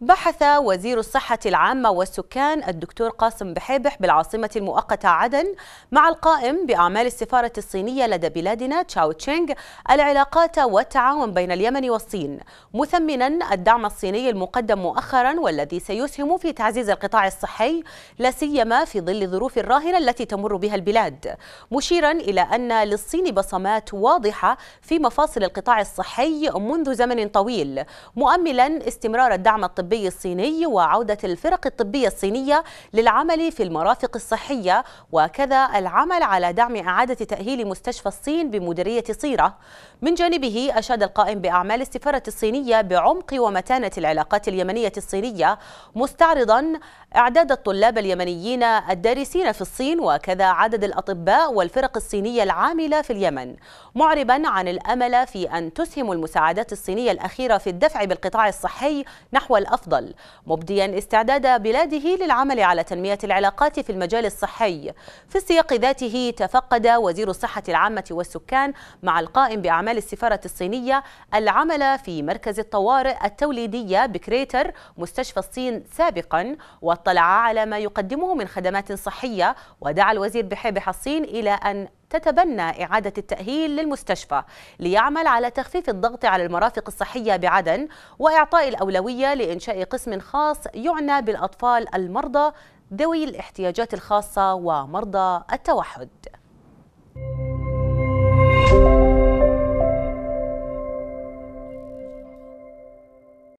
بحث وزير الصحة العامة والسكان الدكتور قاسم بحيبح بالعاصمة المؤقتة عدن مع القائم بأعمال السفارة الصينية لدى بلادنا تشاو تشينغ العلاقات والتعاون بين اليمن والصين مثمنا الدعم الصيني المقدم مؤخرا والذي سيسهم في تعزيز القطاع الصحي لا سيما في ظل الظروف الراهنة التي تمر بها البلاد مشيرا إلى أن للصين بصمات واضحة في مفاصل القطاع الصحي منذ زمن طويل مؤملا استمرار الدعم الطبي الطبي الصيني وعودة الفرق الطبية الصينية للعمل في المرافق الصحية وكذا العمل على دعم إعادة تأهيل مستشفى الصين بمديرية صيرة من جانبه أشاد القائم بأعمال السفارة الصينية بعمق ومتانة العلاقات اليمنية الصينية مستعرضا إعداد الطلاب اليمنيين الدارسين في الصين وكذا عدد الأطباء والفرق الصينية العاملة في اليمن معربا عن الأمل في أن تسهم المساعدات الصينية الأخيرة في الدفع بالقطاع الصحي نحو الأطباء الأفضل مبديا استعداد بلاده للعمل على تنمية العلاقات في المجال الصحي في السياق ذاته تفقد وزير الصحة العامة والسكان مع القائم بأعمال السفارة الصينية العمل في مركز الطوارئ التوليدية بكريتر مستشفى الصين سابقا واطلع على ما يقدمه من خدمات صحية ودعا الوزير بحبح الصين إلى أن تتبنى إعادة التأهيل للمستشفى ليعمل على تخفيف الضغط على المرافق الصحية بعدن وإعطاء الأولوية لإنشاء قسم خاص يعنى بالأطفال المرضى ذوي الاحتياجات الخاصة ومرضى التوحد